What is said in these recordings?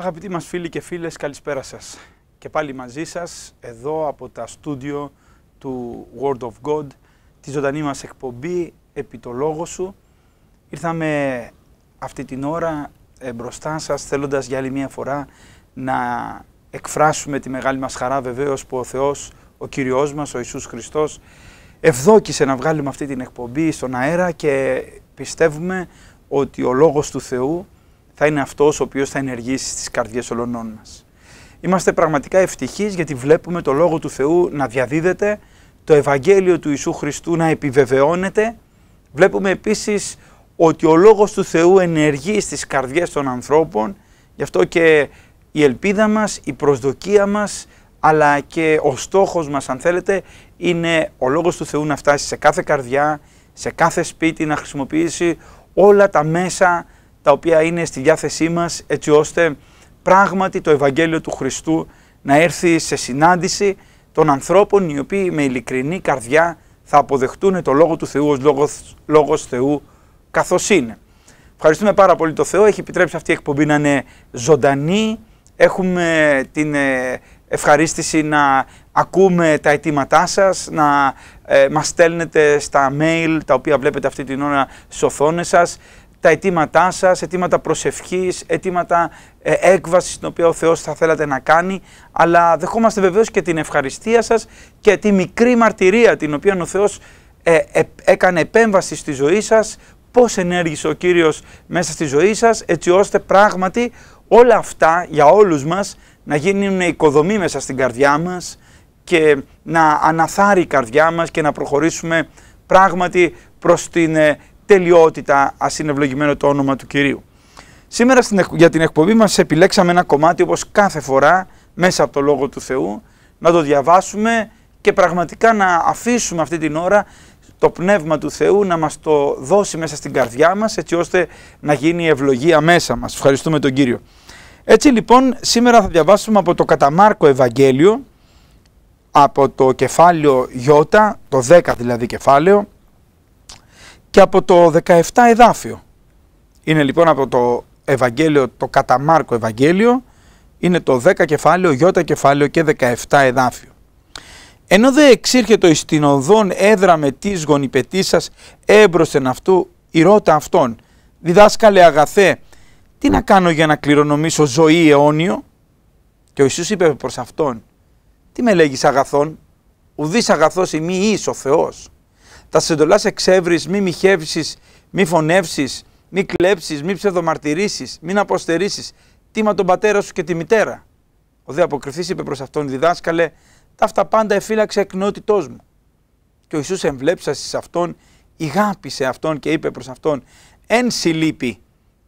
Αγαπητοί μας φίλοι και φίλες, καλησπέρα σας. Και πάλι μαζί σας, εδώ από τα στούντιο του Word of God, τη ζωντανή μας εκπομπή, επί το λόγο σου. Ήρθαμε αυτή την ώρα ε, μπροστά σας, θέλοντας για άλλη μια φορά να εκφράσουμε τη μεγάλη μας χαρά βεβαίως που ο Θεός, ο Κυριός μας, ο Ιησούς Χριστός, ευδόκησε να βγάλουμε αυτή την εκπομπή στον αέρα και πιστεύουμε ότι ο Λόγος του Θεού θα είναι αυτός ο οποίος θα ενεργήσει στις καρδιές ολονών μας. Είμαστε πραγματικά ευτυχείς γιατί βλέπουμε το Λόγο του Θεού να διαδίδεται, το Ευαγγέλιο του Ιησού Χριστού να επιβεβαιώνεται. Βλέπουμε επίσης ότι ο Λόγος του Θεού ενεργεί στις καρδιές των ανθρώπων, γι' αυτό και η ελπίδα μας, η προσδοκία μας, αλλά και ο στόχος μας αν θέλετε είναι ο Λόγος του Θεού να φτάσει σε κάθε καρδιά, σε κάθε σπίτι, να χρησιμοποιήσει όλα τα μέσα τα οποία είναι στη διάθεσή μας έτσι ώστε πράγματι το Ευαγγέλιο του Χριστού να έρθει σε συνάντηση των ανθρώπων οι οποίοι με ειλικρινή καρδιά θα αποδεχτούν το Λόγο του Θεού ως Λόγος, Θεού καθώς είναι. Ευχαριστούμε πάρα πολύ το Θεό, έχει επιτρέψει αυτή η εκπομπή να είναι ζωντανή, έχουμε την ε, ευχαρίστηση να ακούμε τα αιτήματά σας, να ε, μας στέλνετε στα mail τα οποία βλέπετε αυτή την ώρα στις οθόνες σας, τα αιτήματά σας, αιτήματα προσευχής, αιτήματα ε, έκβασης την οποία ο Θεός θα θέλατε να κάνει, αλλά δεχόμαστε βεβαίως και την ευχαριστία σας και τη μικρή μαρτυρία την οποία ο Θεός ε, ε, έκανε επέμβαση στη ζωή σας, πώς ενέργησε ο Κύριος μέσα στη ζωή σας, έτσι ώστε πράγματι όλα αυτά για όλους μας να γίνουν οικοδομή μέσα στην καρδιά μας και να αναθάρει η καρδιά μας και να προχωρήσουμε πράγματι προς την ε, τελειότητα, α είναι ευλογημένο το όνομα του Κυρίου. Σήμερα στην, για την εκπομπή μας επιλέξαμε ένα κομμάτι όπως κάθε φορά μέσα από το Λόγο του Θεού να το διαβάσουμε και πραγματικά να αφήσουμε αυτή την ώρα το Πνεύμα του Θεού να μας το δώσει μέσα στην καρδιά μας έτσι ώστε να γίνει ευλογία μέσα μας. Ευχαριστούμε τον Κύριο. Έτσι λοιπόν σήμερα θα διαβάσουμε από το Καταμάρκο Ευαγγέλιο από το κεφάλαιο Ι, το 10 δηλαδή κεφάλαιο, και από το 17 εδάφιο. Είναι λοιπόν από το Ευαγγέλιο, το κατά Μάρκο Ευαγγέλιο, είναι το 10 κεφάλαιο, Ι κεφάλαιο και 17 εδάφιο. Ενώ δε εξήρχεται εις την οδόν έδρα με της γονιπετήσας έμπροσεν αυτού η ρότα αυτών. Διδάσκαλε αγαθέ, τι να κάνω για να κληρονομήσω ζωή αιώνιο. Και ο Ιησούς είπε προς αυτόν, τι με λέγεις αγαθόν, ουδής αγαθός ημί εις ο Θεός τα σεντολάς εξεύρεις, μη μοιχεύσεις, μη φωνεύσεις, μη κλέψεις, μη ψευδομαρτυρήσεις, μην αποστερήσεις. Τίμα τον πατέρα σου και τη μητέρα. Ο δε αποκριθής είπε προς αυτόν, διδάσκαλε, τα αυτά πάντα εφύλαξε εκ νότητό μου. Και ο Ιησούς εμβλέψα σε αυτόν, ηγάπησε αυτόν και είπε προς αυτόν, Εν συλλήπη.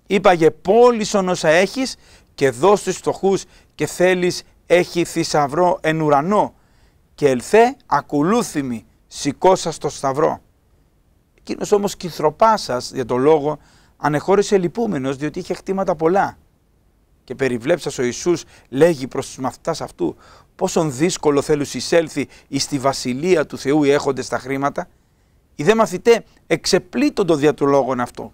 είπαγε πόλισον όσα έχεις και δώσ' τους φτωχούς και θέλεις έχει θησαυρό εν ουρανό και ελθέ ακολούθημη σηκώσα στο σταυρό. Εκείνος όμως σα για το λόγο ανεχώρησε λυπούμενος διότι είχε χτήματα πολλά. Και περιβλέψας ο Ισού λέγει προς τους μαυτά αυτού: Πόσον δύσκολο θέλου εισέλθει εις τη βασιλεία του Θεού οι έχοντες τα χρήματα. Οι δε μαθητέ το δια του λόγων αυτό.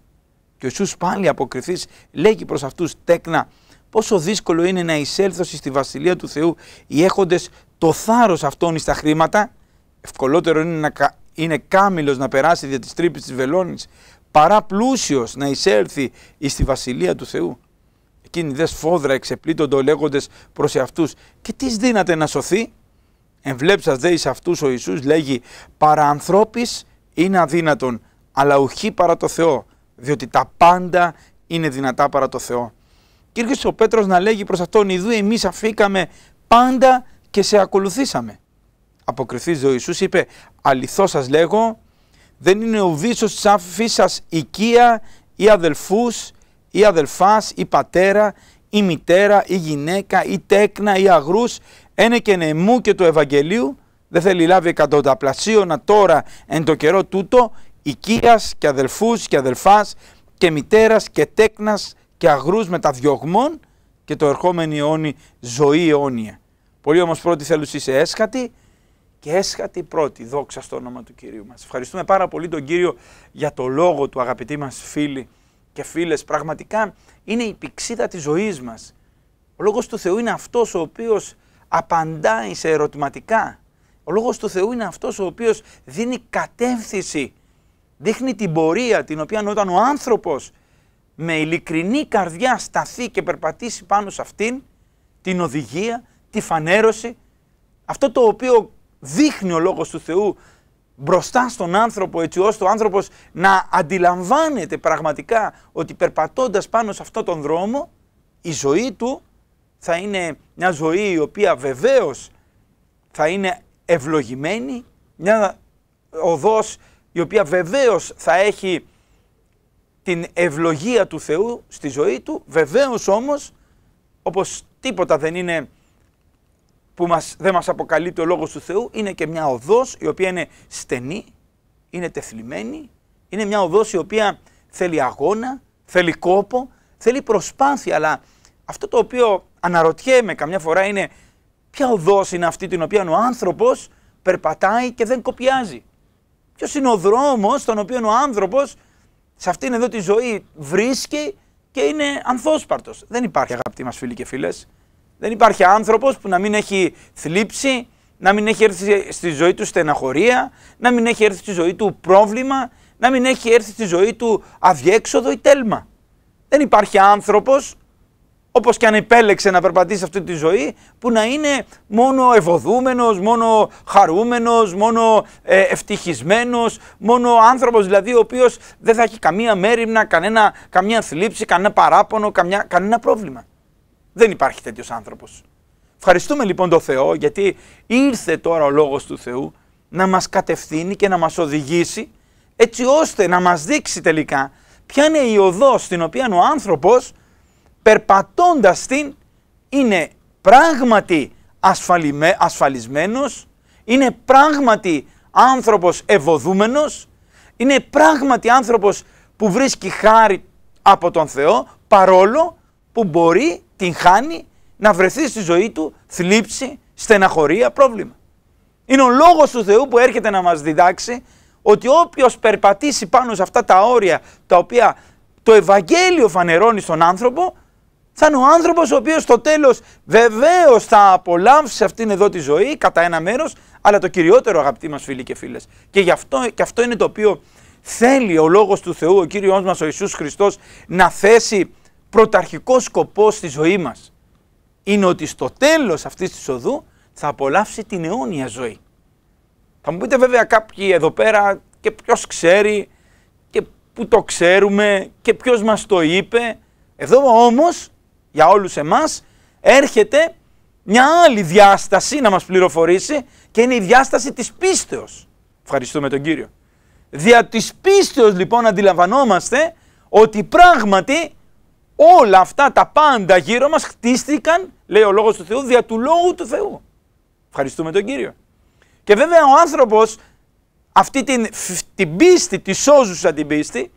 Και ο Ιησούς πάλι αποκριθείς λέγει προς αυτούς τέκνα πόσο δύσκολο είναι να εισέλθω στη βασιλεία του Θεού οι έχοντες το θάρρος αυτών εις τα χρήματα ευκολότερο είναι, να, είναι κάμιλος να περάσει δια της τρύπης της βελόνης παρά πλούσιος να εισέλθει εις τη βασιλεία του Θεού. Εκείνοι δες σφόδρα εξεπλήττονται λέγοντες προς αυτούς και τι δύναται να σωθεί. Εμβλέψας δε εις αυτούς ο Ιησούς λέγει παρά ανθρώπης είναι αδύνατον αλλά ουχή παρά το Θεό διότι τα πάντα είναι δυνατά παρά το Θεό. Και ο Πέτρος να λέγει προς αυτόν «Ιδού εμείς αφήκαμε πάντα και σε ακολουθήσαμε» αποκριθεί ο Ιησούς, είπε αληθό σας λέγω, δεν είναι ο δίσος της άφης σας οικία ή αδελφούς ή αδελφάς ή πατέρα ή μητέρα ή γυναίκα ή τέκνα ή αγρούς, ένε και νεμού και του Ευαγγελίου, δεν θέλει λάβει εκατονταπλασίωνα τώρα εν το καιρό τούτο, οικίας και αδελφούς και αδελφάς και μητέρας και τέκνας και αγρούς μεταδιωγμών και το ερχόμενο αιώνι ζωή αιώνια. Πολλοί όμως πρώτοι θέλουν είσαι έσχατοι, και έσχατη πρώτη, δόξα στο όνομα του Κυρίου μας. Ευχαριστούμε πάρα πολύ τον Κύριο για το λόγο του αγαπητοί μας φίλοι και φίλες. Πραγματικά είναι η πηξίδα της ζωής μας. Ο λόγος του Θεού είναι αυτός ο οποίος απαντάει σε ερωτηματικά. Ο λόγος του Θεού είναι αυτός ο οποίος δίνει κατεύθυνση, δείχνει την πορεία την οποία όταν ο άνθρωπος με ειλικρινή καρδιά σταθεί και περπατήσει πάνω σε αυτήν, την οδηγία, τη φανέρωση, αυτό το οποίο δείχνει ο Λόγος του Θεού μπροστά στον άνθρωπο έτσι ώστε ο άνθρωπος να αντιλαμβάνεται πραγματικά ότι περπατώντας πάνω σε αυτόν τον δρόμο η ζωή του θα είναι μια ζωή η οποία βεβαίως θα είναι ευλογημένη, μια οδός η οποία βεβαίως θα έχει την ευλογία του Θεού στη ζωή του, βεβαίως όμως όπως τίποτα δεν είναι που μας, δεν μας αποκαλείται ο Λόγος του Θεού, είναι και μια οδός η οποία είναι στενή, είναι τεθλιμένη, είναι μια οδός η οποία θέλει αγώνα, θέλει κόπο, θέλει προσπάθεια, αλλά αυτό το οποίο αναρωτιέμαι καμιά φορά είναι ποια οδός είναι αυτή την οποία ο άνθρωπος περπατάει και δεν κοπιάζει. Ποιος είναι ο δρόμος τον οποίο ο άνθρωπος σε αυτήν εδώ τη ζωή βρίσκει και είναι ανθόσπαρτος. Δεν υπάρχει αγαπητοί μας φίλοι και φίλες. Δεν υπάρχει άνθρωπος που να μην έχει θλίψη, να μην έχει έρθει στη ζωή του στεναχωρία, να μην έχει έρθει στη ζωή του πρόβλημα, να μην έχει έρθει στη ζωή του αδιέξοδο ή τέλμα. Δεν υπάρχει άνθρωπος, όπως και αν επέλεξε να περπατήσει αυτή τη ζωή, που να είναι μόνο ευωδούμενος, μόνο χαρούμενος, μόνο ε, ευτυχισμένος, μόνο άνθρωπος δηλαδή ο οποίος δεν θα έχει καμία μέρημνα, κανένα, καμία θλίψη, κανένα παράπονο, καμιά, κανένα πρόβλημα. Δεν υπάρχει τέτοιος άνθρωπος. Ευχαριστούμε λοιπόν τον Θεό γιατί ήρθε τώρα ο λόγος του Θεού να μας κατευθύνει και να μας οδηγήσει έτσι ώστε να μας δείξει τελικά ποια είναι η οδό στην οποία ο άνθρωπος περπατώντας την είναι πράγματι ασφαλισμένος, είναι πράγματι άνθρωπος ευωδούμενος, είναι πράγματι άνθρωπος που βρίσκει χάρη από τον Θεό παρόλο που μπορεί την χάνει να βρεθεί στη ζωή του θλίψη, στεναχωρία, πρόβλημα. Είναι ο λόγος του Θεού που έρχεται να μας διδάξει ότι όποιος περπατήσει πάνω σε αυτά τα όρια τα οποία το Ευαγγέλιο φανερώνει στον άνθρωπο, θα είναι ο άνθρωπος ο οποίος στο τέλος βεβαίως θα απολαύσει αυτήν εδώ τη ζωή κατά ένα μέρος, αλλά το κυριότερο αγαπητοί μας φίλοι και φίλες. Και γι' αυτό, και αυτό είναι το οποίο θέλει ο Λόγος του Θεού, ο Κύριος μας ο Ιησούς Χριστός να θέσει πρωταρχικός σκοπός στη ζωή μας είναι ότι στο τέλος αυτής της οδού θα απολαύσει την αιώνια ζωή. Θα μου πείτε βέβαια κάποιοι εδώ πέρα και ποιος ξέρει και που το ξέρουμε και ποιος μας το είπε. Εδώ όμως για όλους εμάς έρχεται μια άλλη διάσταση να μας πληροφορήσει και είναι η διάσταση της πίστεως. Ευχαριστούμε τον Κύριο. Δια της πίστεως λοιπόν αντιλαμβανόμαστε ότι πράγματι Όλα αυτά τα πάντα γύρω μας χτίστηκαν, λέει ο Λόγος του Θεού, δια του Λόγου του Θεού. Ευχαριστούμε τον Κύριο. Και βέβαια ο άνθρωπος αυτή την, την πίστη, τη σώζουσα την πίστη,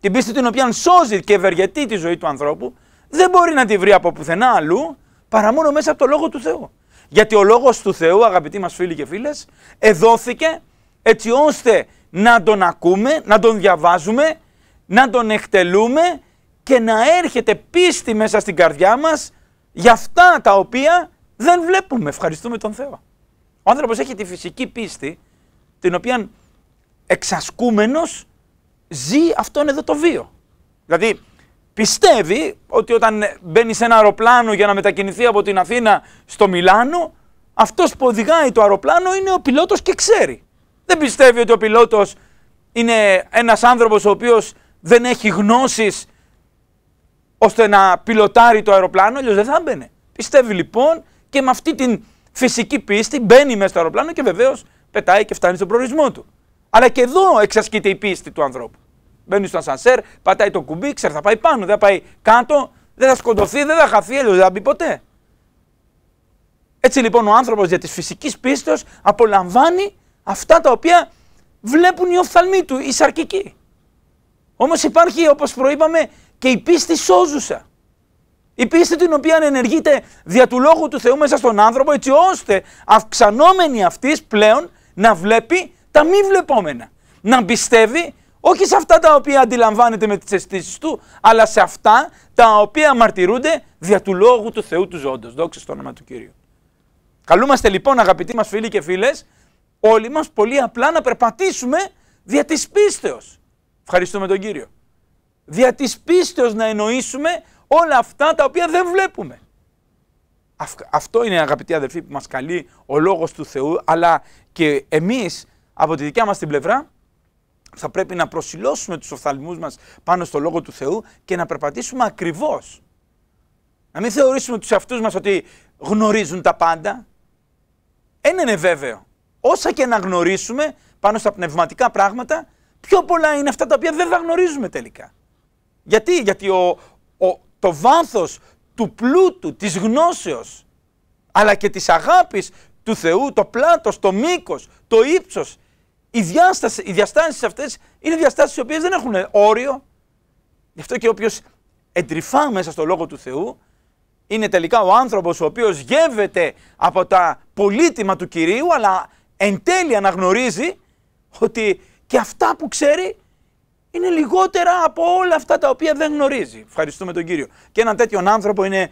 την πίστη την οποία σώζει και ευεργετεί τη ζωή του ανθρώπου, δεν μπορεί να τη βρει από πουθενά αλλού παρά μόνο μέσα από το Λόγο του Θεού. Γιατί ο Λόγος του Θεού, αγαπητοί μας φίλοι και φίλες, εδόθηκε έτσι ώστε να τον ακούμε, να τον διαβάζουμε, να τον εκτελούμε και να έρχεται πίστη μέσα στην καρδιά μας για αυτά τα οποία δεν βλέπουμε. Ευχαριστούμε τον Θεό. Ο άνθρωπος έχει τη φυσική πίστη, την οποία εξασκούμενος ζει αυτόν εδώ το βίο. Δηλαδή πιστεύει ότι όταν μπαίνει σε ένα αεροπλάνο για να μετακινηθεί από την Αθήνα στο Μιλάνο, αυτός που οδηγάει το αεροπλάνο είναι ο πιλότος και ξέρει. Δεν πιστεύει ότι ο πιλότος είναι ένας άνθρωπος ο οποίος δεν έχει γνώσεις ώστε να πιλωτάρει το αεροπλάνο, αλλιώς δεν θα μπαινε. Πιστεύει λοιπόν και με αυτή την φυσική πίστη μπαίνει μέσα στο αεροπλάνο και βεβαίως πετάει και φτάνει στον προορισμό του. Αλλά και εδώ εξασκείται η πίστη του ανθρώπου. Μπαίνει στο ασανσέρ, πατάει το κουμπί, ξέρει θα πάει πάνω, δεν θα πάει κάτω, δεν θα σκοτωθεί, δεν θα χαθεί, αλλιώς δεν θα μπει ποτέ. Έτσι λοιπόν ο άνθρωπος για της φυσικής πίστεως απολαμβάνει αυτά τα οποία βλέπουν οι οφθαλμοί του, οι σαρκικοί. Όμως υπάρχει, όπως προείπαμε, και η πίστη σώζουσα. Η πίστη την οποία ενεργείται δια του Λόγου του Θεού μέσα στον άνθρωπο έτσι ώστε αυξανόμενη αυτής πλέον να βλέπει τα μη βλεπόμενα. Να πιστεύει όχι σε αυτά τα οποία αντιλαμβάνεται με τις αισθήσεις του, αλλά σε αυτά τα οποία μαρτυρούνται δια του Λόγου του Θεού του ζώντος. Δόξα στο όνομα του Κύριου. Καλούμαστε λοιπόν αγαπητοί μας φίλοι και φίλες, όλοι μας πολύ απλά να περπατήσουμε δια της πίστεως. Ευχαριστούμε τον Κύριο δια της πίστεως να εννοήσουμε όλα αυτά τα οποία δεν βλέπουμε. Αυτό είναι αγαπητοί αδελφοί που μας καλεί ο λόγος του Θεού, αλλά και εμείς από τη δικιά μας την πλευρά θα πρέπει να προσιλώσουμε τους οφθαλμούς μας πάνω στο λόγο του Θεού και να περπατήσουμε ακριβώς. Να μην θεωρήσουμε τους αυτούς μας ότι γνωρίζουν τα πάντα. Ένα είναι βέβαιο. Όσα και να γνωρίσουμε πάνω στα πνευματικά πράγματα, πιο πολλά είναι αυτά τα οποία δεν θα γνωρίζουμε τελικά. Γιατί, γιατί ο, το βάθος του πλούτου, της γνώσεως, αλλά και της αγάπης του Θεού, το πλάτος, το μήκος, το ύψος, οι, διάσταση, οι διαστάσεις αυτές είναι διαστάσεις οι οποίες δεν έχουν όριο. Γι' αυτό και όποιος εντρυφά μέσα στο Λόγο του Θεού, είναι τελικά ο άνθρωπος ο οποίος γεύεται από τα πολύτιμα του Κυρίου, αλλά εν τέλει αναγνωρίζει ότι και αυτά που ξέρει είναι λιγότερα από όλα αυτά τα οποία δεν γνωρίζει. Ευχαριστούμε τον Κύριο. Και έναν τέτοιον άνθρωπο είναι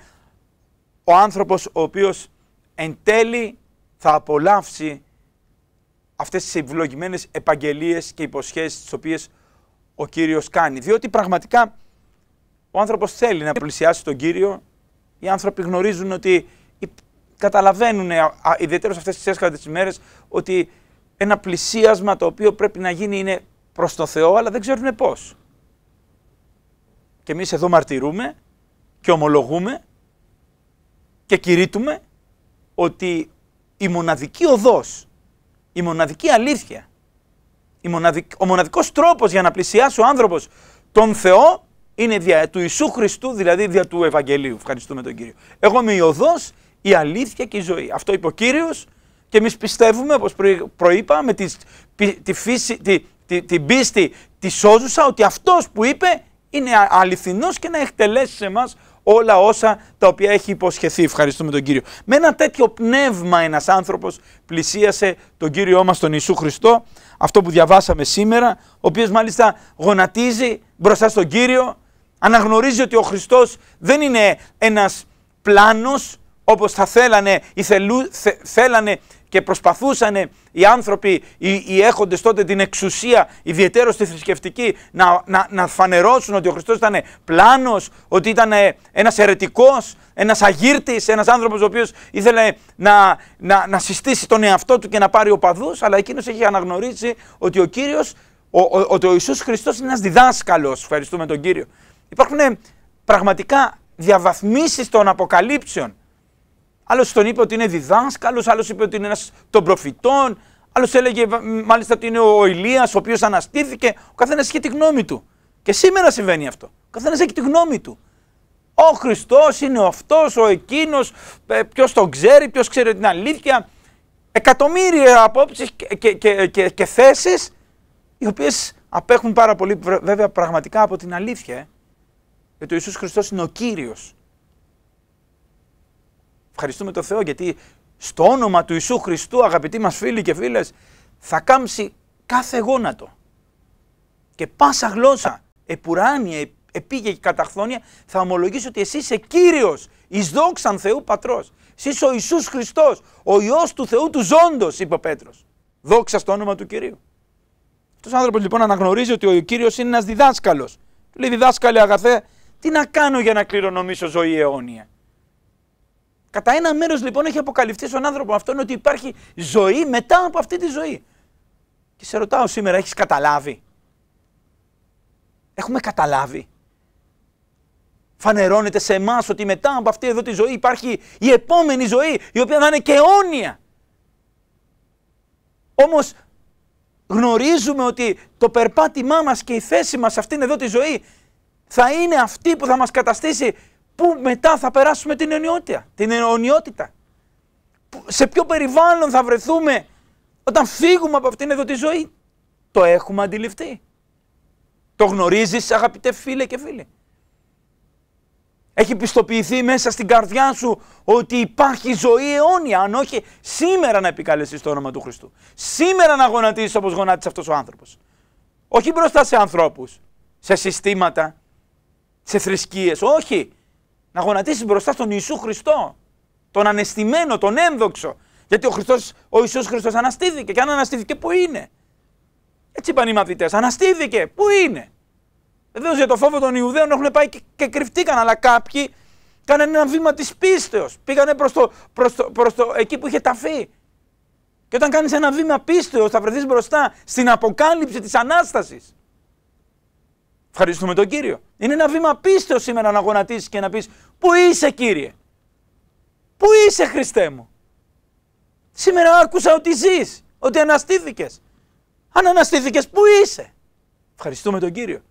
ο άνθρωπος ο οποίος εν τέλει θα απολαύσει αυτές τις ευλογημένες επαγγελίες και υποσχέσεις τις οποίες ο Κύριος κάνει. Διότι πραγματικά ο άνθρωπος θέλει να πλησιάσει τον Κύριο. Οι άνθρωποι γνωρίζουν ότι καταλαβαίνουν, ιδιαίτερα αυτές τις έσχατες ημέρες, ότι ένα πλησίασμα το οποίο πρέπει να γίνει είναι προς τον Θεό, αλλά δεν ξέρουν πώς. Και εμείς εδώ μαρτυρούμε και ομολογούμε και κηρύττουμε ότι η μοναδική οδός, η μοναδική αλήθεια, η ο μοναδικός τρόπος για να πλησιάσει ο άνθρωπος τον Θεό είναι δια του Ιησού Χριστού, δηλαδή δια του Ευαγγελίου. Ευχαριστούμε τον Κύριο. Εγώ είμαι η οδός, η αλήθεια και η ζωή. Αυτό είπε ο Κύριος και εμείς πιστεύουμε, όπως προείπα, με τη, τη φύση, τη, την, πίστη τη σώζουσα ότι αυτός που είπε είναι αληθινός και να εκτελέσει σε εμάς όλα όσα τα οποία έχει υποσχεθεί. Ευχαριστούμε τον Κύριο. Με ένα τέτοιο πνεύμα ένας άνθρωπος πλησίασε τον Κύριό μας τον Ιησού Χριστό, αυτό που διαβάσαμε σήμερα, ο οποίος μάλιστα γονατίζει μπροστά στον Κύριο, αναγνωρίζει ότι ο Χριστός δεν είναι ένας πλάνος όπως θα θέλανε, οι θελού, θέλανε και προσπαθούσαν οι άνθρωποι, οι, οι έχοντες τότε την εξουσία, ιδιαίτερο στη θρησκευτική, να, να, να φανερώσουν ότι ο Χριστός ήταν πλάνος, ότι ήταν ένας αιρετικός, ένας αγύρτης, ένας άνθρωπος ο οποίος ήθελε να, να, να συστήσει τον εαυτό του και να πάρει οπαδούς, αλλά εκείνος έχει αναγνωρίσει ότι ο Κύριος, ότι ο Ιησούς Χριστός είναι ένας διδάσκαλος ευχαριστούμε τον Κύριο. Υπάρχουν ε, πραγματικά διαβαθμίσεις των αποκαλύψεων Άλλος τον είπε ότι είναι διδάσκαλος, άλλος είπε ότι είναι ένας των προφητών. Άλλος έλεγε μάλιστα ότι είναι ο Ηλίας, ο οποίος αναστήθηκε. Ο καθένας είχε τη γνώμη του. Και σήμερα συμβαίνει αυτό. Ο καθένας έχει τη γνώμη του. Ο Χριστός είναι αυτός, ο εκείνος, ε, ποιος τον ξέρει, ποιος ξέρει την αλήθεια. Εκατομμύρια απόψεις και, και, και, και θέσεις, οι οποίες απέχουν πάρα πολύ βέβαια πραγματικά από την αλήθεια. Ε. Γιατί ο Ιησούς Χριστός είναι ο Κύριος. Ευχαριστούμε τον Θεό γιατί στο όνομα του Ιησού Χριστού, αγαπητοί μας φίλοι και φίλες, θα κάμψει κάθε γόνατο. Και πάσα γλώσσα, επουράνια, επίγε και καταχθόνια, θα ομολογήσει ότι εσύ είσαι Κύριος, εις δόξαν Θεού Πατρός. Εσύ είσαι ο Ιησούς Χριστός, ο Υιός του Θεού του Ζώντος, είπε ο Πέτρος. Δόξα στο όνομα του Κυρίου. Αυτός ο άνθρωπος λοιπόν αναγνωρίζει ότι ο Κύριος είναι ένας διδάσκαλος. Λέει διδάσκαλε αγαθέ, τι να κάνω για να κληρονομήσω ζωή αιώνια. Κατά ένα μέρος λοιπόν έχει αποκαλυφθεί στον άνθρωπο αυτόν ότι υπάρχει ζωή μετά από αυτή τη ζωή. Και σε ρωτάω σήμερα, έχεις καταλάβει. Έχουμε καταλάβει. Φανερώνεται σε εμάς ότι μετά από αυτή εδώ τη ζωή υπάρχει η επόμενη ζωή, η οποία θα είναι και αιώνια. Όμως γνωρίζουμε ότι το περπάτημά μας και η θέση μας σε αυτήν εδώ τη ζωή θα είναι αυτή που θα μας καταστήσει Πού μετά θα περάσουμε την αιωνιότητα, την αιωνιότητα. Σε ποιο περιβάλλον θα βρεθούμε όταν φύγουμε από αυτήν εδώ τη ζωή. Το έχουμε αντιληφθεί. Το γνωρίζεις αγαπητέ φίλε και φίλοι. Έχει πιστοποιηθεί μέσα στην καρδιά σου ότι υπάρχει ζωή αιώνια, αν όχι σήμερα να επικαλέσεις το όνομα του Χριστού. Σήμερα να γονατίσεις όπως γονάτισε αυτός ο άνθρωπος. Όχι μπροστά σε ανθρώπους, σε συστήματα, σε θρησκείες, όχι να γονατίσεις μπροστά στον Ιησού Χριστό, τον ανεστημένο, τον ένδοξο. Γιατί ο, Χριστός, ο Ιησούς Χριστός αναστήθηκε και αν αναστήθηκε πού είναι. Έτσι είπαν οι μαθητές, αναστήθηκε, πού είναι. Βεβαίως για το φόβο των Ιουδαίων έχουν πάει και, και κρυφτήκαν, αλλά κάποιοι κάνανε ένα βήμα της πίστεως. Πήγανε προς το, προς το, προς το, εκεί που είχε ταφεί. Και όταν κάνεις ένα βήμα πίστεως, θα βρεθείς μπροστά στην αποκάλυψη της ανάστασης. Ευχαριστούμε τον Κύριο. Είναι ένα βήμα πίστεως σήμερα να γονατίσεις και να πεις Πού είσαι, Κύριε. Πού είσαι, Χριστέ μου. Σήμερα άκουσα ότι ζεις, ότι αναστήθηκες. Αν αναστήθηκες, πού είσαι. Ευχαριστούμε τον Κύριο.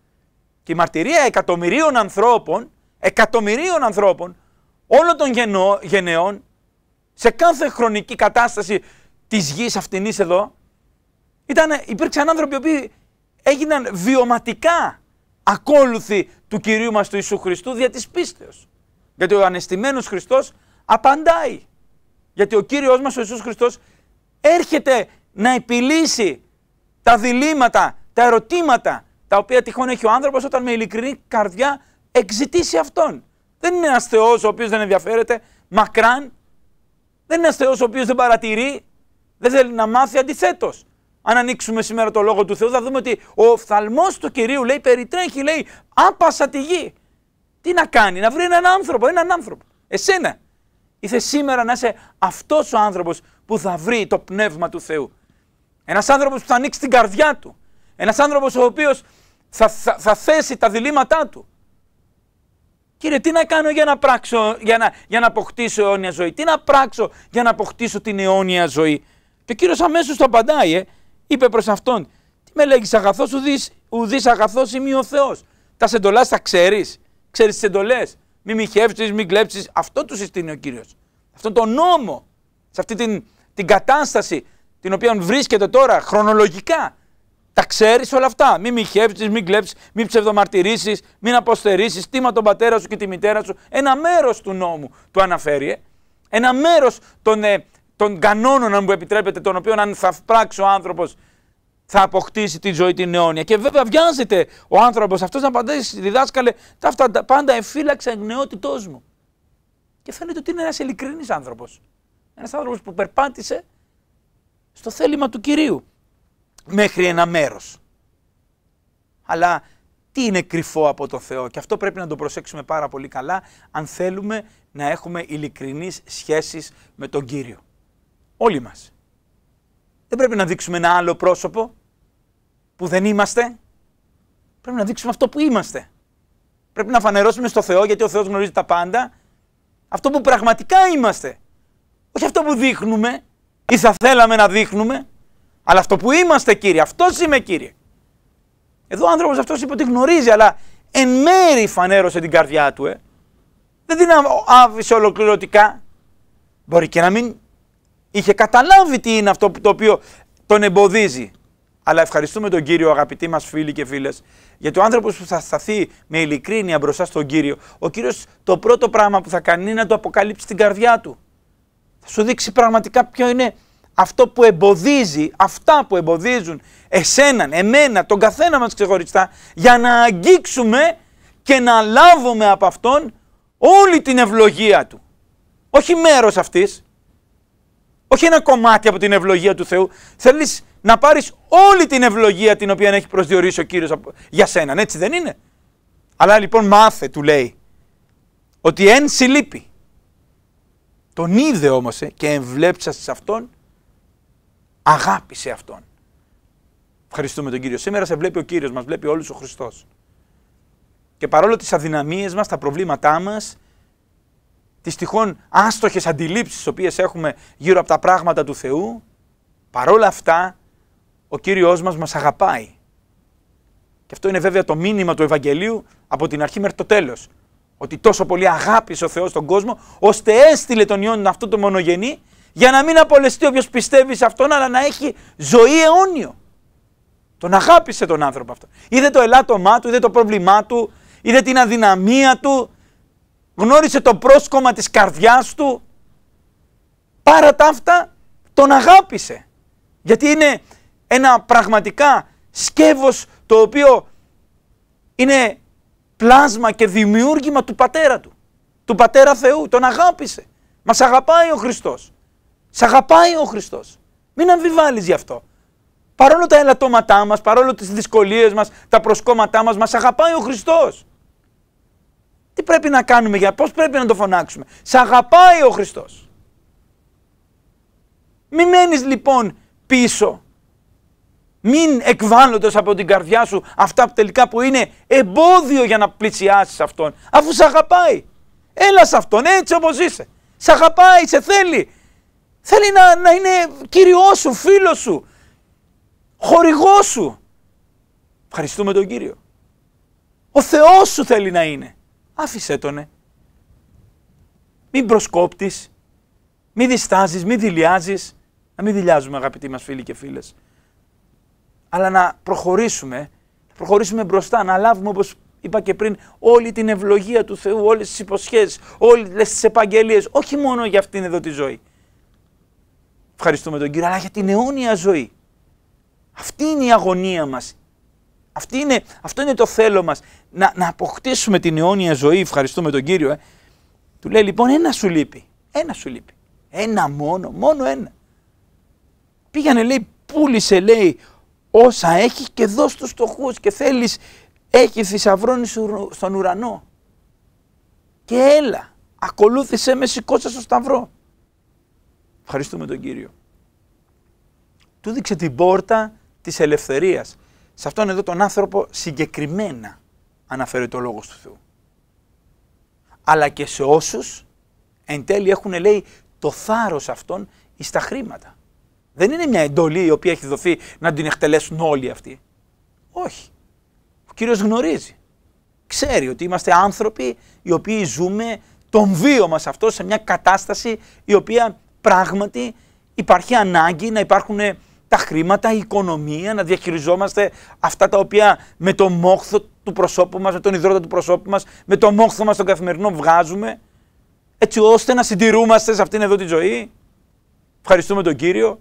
Και η μαρτυρία εκατομμυρίων ανθρώπων, εκατομμυρίων ανθρώπων, όλων των γενο, γενεών, σε κάθε χρονική κατάσταση της γης αυτήν εδώ, υπήρξαν άνθρωποι Οποίοι έγιναν βιωματικά ακόλουθη του Κυρίου μας του Ιησού Χριστού δια της πίστεως. Γιατί ο ανεστημένος Χριστός απαντάει. Γιατί ο Κύριος μας ο Ιησούς Χριστός έρχεται να επιλύσει τα διλήμματα, τα ερωτήματα τα οποία τυχόν έχει ο άνθρωπος όταν με ειλικρινή καρδιά εξητήσει Αυτόν. Δεν είναι ένας Θεός ο οποίος δεν ενδιαφέρεται μακράν. Δεν είναι ένας Θεός ο οποίος δεν παρατηρεί. Δεν θέλει να μάθει αντιθέτως. Αν ανοίξουμε σήμερα το λόγο του Θεού, θα δούμε ότι ο οφθαλμό του κυρίου λέει περιτρέχει, λέει άπασα τη γη. Τι να κάνει, να βρει έναν άνθρωπο, έναν άνθρωπο. Εσένα. Ήθε σήμερα να είσαι αυτός ο άνθρωπος που θα βρει το πνεύμα του Θεού. Ένας άνθρωπος που θα ανοίξει την καρδιά του. Ένας άνθρωπος ο οποίος θα, θα, θα, θέσει τα διλήμματά του. Κύριε, τι να κάνω για να, πράξω, για, να, για να αποκτήσω αιώνια ζωή, τι να πράξω για να αποκτήσω την αιώνια ζωή. Και ο κύριος αμέσως το απαντάει, ε είπε προς αυτόν: Τι με λέγεις, αγαθός, ουδή αγαθό μη ο Θεός. Τα σεντολάς τα ξέρεις. Ξέρεις τις εντολέ. Μη μοιχεύσει, μην κλέψεις. Αυτό τους συστήνει ο κύριος. Αυτόν τον νόμο. Σε αυτή την, την κατάσταση την οποία βρίσκεται τώρα χρονολογικά. Τα ξέρεις όλα αυτά. Μην μοιχεύσει, μην κλέψει, μην ψευδομαρτυρήσεις, μην αποστερήσεις. Τίμα τον πατέρα σου και τη μητέρα σου. Ένα μέρος του νόμου του αναφέρει. Ε. Ένα μέρος των ε, των κανόνων, αν μου επιτρέπετε, των οποίων αν θα πράξει ο άνθρωπος θα αποκτήσει τη ζωή την αιώνια. Και βέβαια βιάζεται ο άνθρωπος αυτός να απαντήσει, διδάσκαλε, τα αυτά πάντα εφύλαξα νεότητός μου. Και φαίνεται ότι είναι ένας ειλικρινής άνθρωπος. Ένας άνθρωπος που περπάτησε στο θέλημα του κυρίου μέχρι ένα μέρος. Αλλά τι είναι κρυφό από το Θεό και αυτό πρέπει να το προσέξουμε πάρα πολύ καλά αν θέλουμε να έχουμε ειλικρινείς σχέσεις με τον Κύριο. Όλοι μας. Δεν πρέπει να δείξουμε ένα άλλο πρόσωπο που δεν είμαστε. Πρέπει να δείξουμε αυτό που είμαστε. Πρέπει να φανερώσουμε στο Θεό, γιατί ο Θεός γνωρίζει τα πάντα, αυτό που πραγματικά είμαστε. Όχι αυτό που δείχνουμε ή θα θέλαμε να δείχνουμε, αλλά αυτό που είμαστε κύριε. Αυτός είμαι κύριε. Εδώ ο άνθρωπος αυτός είπε ότι γνωρίζει, αλλά εν μέρη φανέρωσε την καρδιά του. Ε. Δεν την άφησε ολοκληρωτικά. Μπορεί και να μην είχε καταλάβει τι είναι αυτό το οποίο τον εμποδίζει. Αλλά ευχαριστούμε τον Κύριο, αγαπητοί μας φίλοι και φίλες, γιατί ο άνθρωπος που θα σταθεί με ειλικρίνεια μπροστά στον Κύριο, ο Κύριος το πρώτο πράγμα που θα κάνει είναι να του αποκαλύψει την καρδιά του. Θα σου δείξει πραγματικά ποιο είναι αυτό που εμποδίζει, αυτά που εμποδίζουν εσέναν, εμένα, τον καθένα μας ξεχωριστά, για να αγγίξουμε και να λάβουμε από Αυτόν όλη την ευλογία Του. Όχι μέρος αυτής, όχι ένα κομμάτι από την ευλογία του Θεού. Θέλεις να πάρεις όλη την ευλογία την οποία έχει προσδιορίσει ο κύριος για σένα. έτσι δεν είναι. Αλλά λοιπόν μάθε, του λέει, ότι εν συλλείπει. Τον είδε όμως ε, και εμβλέψα σε αυτόν, αγάπησε αυτόν. Ευχαριστούμε τον Κύριο. Σήμερα σε βλέπει ο Κύριος μας, βλέπει όλους ο Χριστός. Και παρόλο τις αδυναμίες μας, τα προβλήματά μας, τις τυχόν άστοχες αντιλήψεις τις οποίες έχουμε γύρω από τα πράγματα του Θεού, παρόλα αυτά ο Κύριος μας μας αγαπάει. Και αυτό είναι βέβαια το μήνυμα του Ευαγγελίου από την αρχή μέχρι το τέλος. Ότι τόσο πολύ αγάπησε ο Θεός τον κόσμο, ώστε έστειλε τον Ιόν αυτό το μονογενή, για να μην απολεστεί όποιος πιστεύει σε αυτόν, αλλά να έχει ζωή αιώνιο. Τον αγάπησε τον άνθρωπο αυτό. Είδε το ελάττωμά του, είδε το πρόβλημά του, είδε την αδυναμία του, γνώρισε το πρόσκομα της καρδιάς του, παρά τα αυτά τον αγάπησε. Γιατί είναι ένα πραγματικά σκεύος το οποίο είναι πλάσμα και δημιούργημα του πατέρα του, του πατέρα Θεού, τον αγάπησε. Μας αγαπάει ο Χριστός. Σ' αγαπάει ο Χριστός. Μην αμφιβάλλεις γι' αυτό. Παρόλο τα ελαττώματά μας, παρόλο τις δυσκολίες μας, τα προσκόμματά μας, μας αγαπάει ο Χριστός. Τι πρέπει να κάνουμε, για πώς πρέπει να το φωνάξουμε. Σ' αγαπάει ο Χριστός. Μην μένεις λοιπόν πίσω. Μην εκβάλλοντας από την καρδιά σου αυτά που τελικά που είναι εμπόδιο για να πλησιάσεις αυτόν. Αφού σ' αγαπάει. Έλα σε αυτόν έτσι όπως είσαι. Σ' αγαπάει, σε θέλει. Θέλει να, να είναι κυριό σου, φίλος σου, χορηγός σου. Ευχαριστούμε τον Κύριο. Ο Θεός σου θέλει να είναι άφησέ ε, Μην προσκόπτεις, μην διστάζεις, μην δηλιάζεις. Να μην δηλιάζουμε αγαπητοί μας φίλοι και φίλες. Αλλά να προχωρήσουμε, να προχωρήσουμε μπροστά, να λάβουμε όπως είπα και πριν όλη την ευλογία του Θεού, όλες τις υποσχέσεις, όλες τις επαγγελίες, όχι μόνο για αυτήν εδώ τη ζωή. Ευχαριστούμε τον Κύριο, αλλά για την αιώνια ζωή. Αυτή είναι η αγωνία μας, αυτό είναι το θέλω μας, να, να αποκτήσουμε την αιώνια ζωή, ευχαριστούμε τον Κύριο. Ε. Του λέει λοιπόν ένα σου λείπει, ένα σου λείπει, ένα μόνο, μόνο ένα. Πήγανε λέει, πούλησε λέει όσα έχει και δώσ' τους στοχούς και θέλεις, έχει θησαυρώνει στον ουρανό. Και έλα, ακολούθησέ με, σηκώσα στο σταυρό. Ευχαριστούμε τον Κύριο. Του δείξε την πόρτα της ελευθερίας σε αυτόν εδώ τον άνθρωπο συγκεκριμένα αναφέρεται το λόγος του Θεού. Αλλά και σε όσους εν τέλει έχουν λέει το θάρρος αυτών εις τα χρήματα. Δεν είναι μια εντολή η οποία έχει δοθεί να την εκτελέσουν όλοι αυτοί. Όχι. Ο Κύριος γνωρίζει. Ξέρει ότι είμαστε άνθρωποι οι οποίοι ζούμε τον βίο μας αυτό σε μια κατάσταση η οποία πράγματι υπάρχει ανάγκη να υπάρχουν τα χρήματα, η οικονομία, να διαχειριζόμαστε αυτά τα οποία με το μόχθο του προσώπου μας, με τον υδρότα του προσώπου μας, με το μόχθο μας τον καθημερινό βγάζουμε, έτσι ώστε να συντηρούμαστε σε αυτήν εδώ τη ζωή. Ευχαριστούμε τον Κύριο.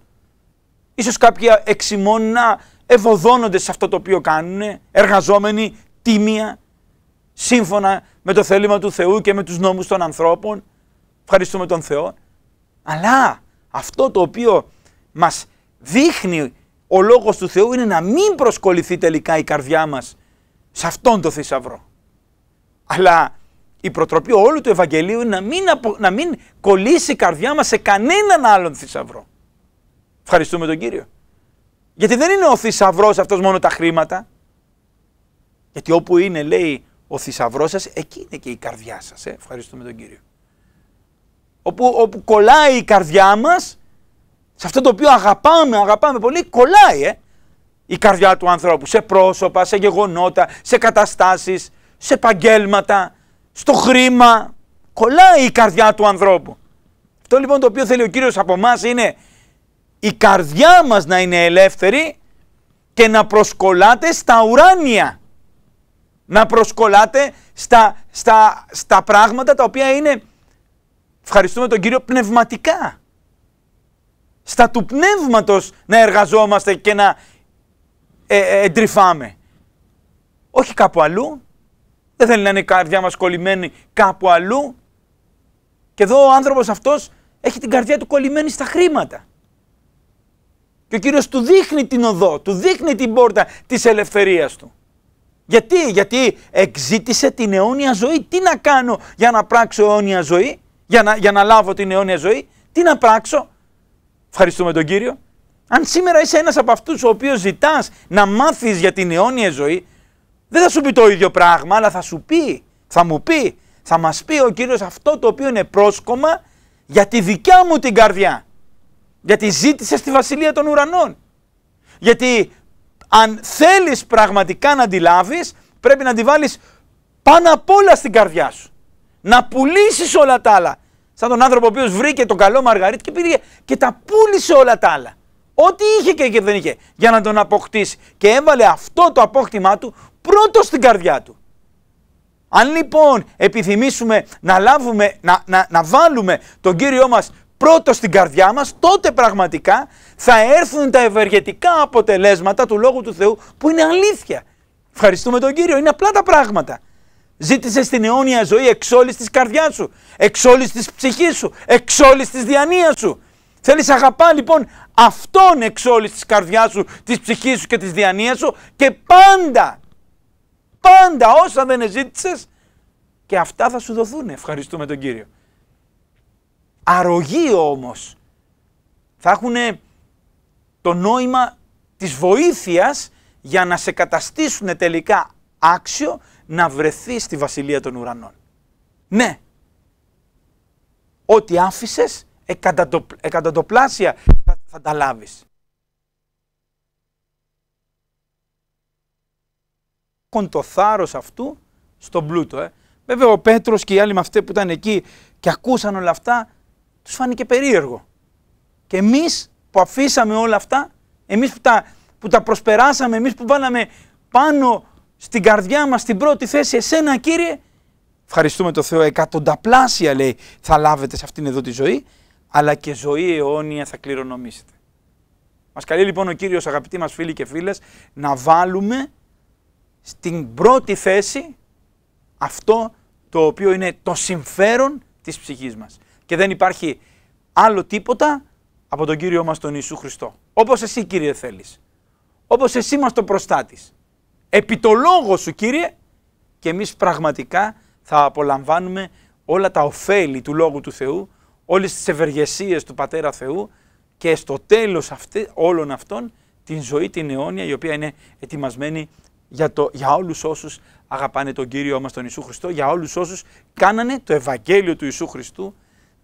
Ίσως κάποιοι εξημών να ευωδώνονται σε αυτό το οποίο κάνουν, εργαζόμενοι, τίμια, σύμφωνα με το θέλημα του Θεού και με τους νόμους των ανθρώπων. Ευχαριστούμε τον Θεό. Αλλά αυτό το οποίο μας δείχνει ο λόγος του Θεού είναι να μην προσκοληθεί τελικά η καρδιά μας σε αυτόν τον θησαυρό. Αλλά η προτροπή όλου του Ευαγγελίου είναι να μην, να μην κολλήσει η καρδιά μας σε κανέναν άλλον θησαυρό. Ευχαριστούμε τον Κύριο. Γιατί δεν είναι ο θησαυρός αυτός μόνο τα χρήματα. Γιατί όπου είναι λέει ο θησαυρός σας, εκεί είναι και η καρδιά σας. Ε. Ευχαριστούμε τον Κύριο. Όπου, όπου κολλάει η καρδιά μας, σε αυτό το οποίο αγαπάμε, αγαπάμε πολύ, κολλάει ε. η καρδιά του ανθρώπου σε πρόσωπα, σε γεγονότα, σε καταστάσεις, σε επαγγέλματα, στο χρήμα. Κολλάει η καρδιά του ανθρώπου. Αυτό λοιπόν το οποίο θέλει ο Κύριος από εμάς είναι η καρδιά μας να είναι ελεύθερη και να προσκολάτε στα ουράνια. Να προσκολάτε στα, στα, στα πράγματα τα οποία είναι, ευχαριστούμε τον Κύριο, πνευματικά στα του πνεύματος να εργαζόμαστε και να ε, ε, εντρυφάμε. Όχι κάπου αλλού. Δεν θέλει να είναι η καρδιά μας κολλημένη κάπου αλλού. Και εδώ ο άνθρωπος αυτός έχει την καρδιά του κολλημένη στα χρήματα. Και ο Κύριος του δείχνει την οδό, του δείχνει την πόρτα της ελευθερίας του. Γιατί, γιατί εξήτησε την αιώνια ζωή. Τι να κάνω για να πράξω αιώνια ζωή, για να, για να λάβω την αιώνια ζωή. Τι να πράξω, Ευχαριστούμε τον Κύριο. Αν σήμερα είσαι ένας από αυτούς ο οποίος ζητάς να μάθεις για την αιώνια ζωή, δεν θα σου πει το ίδιο πράγμα, αλλά θα σου πει, θα μου πει, θα μας πει ο Κύριος αυτό το οποίο είναι πρόσκομα για τη δικιά μου την καρδιά. Γιατί ζήτησε στη Βασιλεία των Ουρανών. Γιατί αν θέλεις πραγματικά να αντιλάβεις, πρέπει να τη βάλεις πάνω απ' όλα στην καρδιά σου. Να πουλήσεις όλα τα άλλα Σαν τον άνθρωπο ο οποίος βρήκε το καλό μαργαρίτη και πήγε και τα πούλησε όλα τα άλλα. Ό,τι είχε και δεν είχε για να τον αποκτήσει. Και έβαλε αυτό το απόκτημά του πρώτος στην καρδιά του. Αν λοιπόν επιθυμήσουμε να, λάβουμε, να, να, να βάλουμε τον Κύριό μας πρώτος στην καρδιά μας, τότε πραγματικά θα έρθουν τα ευεργετικά αποτελέσματα του Λόγου του Θεού που είναι αλήθεια. Ευχαριστούμε τον Κύριο, είναι απλά τα πράγματα. Ζήτησε την αιώνια ζωή εξ όλης της καρδιάς σου, εξ όλης της ψυχής σου, εξ όλης της διανίας σου. Θέλεις αγαπά λοιπόν αυτόν εξ όλης της καρδιάς σου, της ψυχής σου και της διανίας σου και πάντα, πάντα όσα δεν ζήτησε και αυτά θα σου δοθούν. Ευχαριστούμε τον κύριο. Αρρωγή όμως θα έχουν το νόημα της βοήθειας για να σε καταστήσουν τελικά άξιο να βρεθεί στη βασιλεία των ουρανών. Ναι, ό,τι άφησες εκατατοπλάσια θα, θα τα λάβεις. το θάρρος αυτού στον πλούτο. Ε. Βέβαια ο Πέτρος και οι άλλοι με που ήταν εκεί και ακούσαν όλα αυτά, τους φάνηκε περίεργο. Και εμείς που αφήσαμε όλα αυτά, εμείς που τα, που τα προσπεράσαμε, εμείς που βάλαμε πάνω στην καρδιά μας στην πρώτη θέση εσένα Κύριε. Ευχαριστούμε το Θεό εκατονταπλάσια λέει θα λάβετε σε αυτήν εδώ τη ζωή αλλά και ζωή αιώνια θα κληρονομήσετε. Μας καλεί λοιπόν ο Κύριος αγαπητοί μας φίλοι και φίλες να βάλουμε στην πρώτη θέση αυτό το οποίο είναι το συμφέρον της ψυχής μας. Και δεν υπάρχει άλλο τίποτα από τον Κύριο μας τον Ιησού Χριστό. Όπως εσύ Κύριε θέλεις. Όπως εσύ μας το προστάτης επί το λόγο σου Κύριε και εμείς πραγματικά θα απολαμβάνουμε όλα τα ωφέλη του Λόγου του Θεού, όλες τις ευεργεσίες του Πατέρα Θεού και στο τέλος αυτή, όλων αυτών την ζωή την αιώνια η οποία είναι ετοιμασμένη για, το, για όλους όσους αγαπάνε τον Κύριο μας τον Ιησού Χριστό, για όλους όσους κάνανε το Ευαγγέλιο του Ιησού Χριστού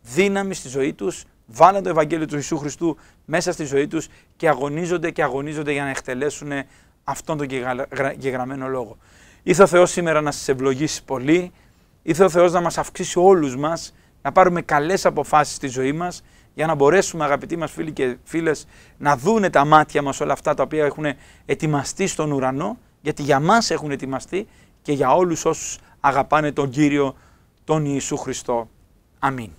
δύναμη στη ζωή τους, βάλαν το Ευαγγέλιο του Ιησού Χριστού μέσα στη ζωή τους και αγωνίζονται και αγωνίζονται για να εκτελέσουν αυτόν τον γεγραμμένο λόγο. Ήρθε ο Θεός σήμερα να σας ευλογήσει πολύ, ήρθε ο Θεός να μας αυξήσει όλους μας, να πάρουμε καλές αποφάσεις στη ζωή μας, για να μπορέσουμε αγαπητοί μας φίλοι και φίλες να δούνε τα μάτια μας όλα αυτά τα οποία έχουν ετοιμαστεί στον ουρανό, γιατί για μας έχουν ετοιμαστεί και για όλους όσους αγαπάνε τον Κύριο τον Ιησού Χριστό. Αμήν.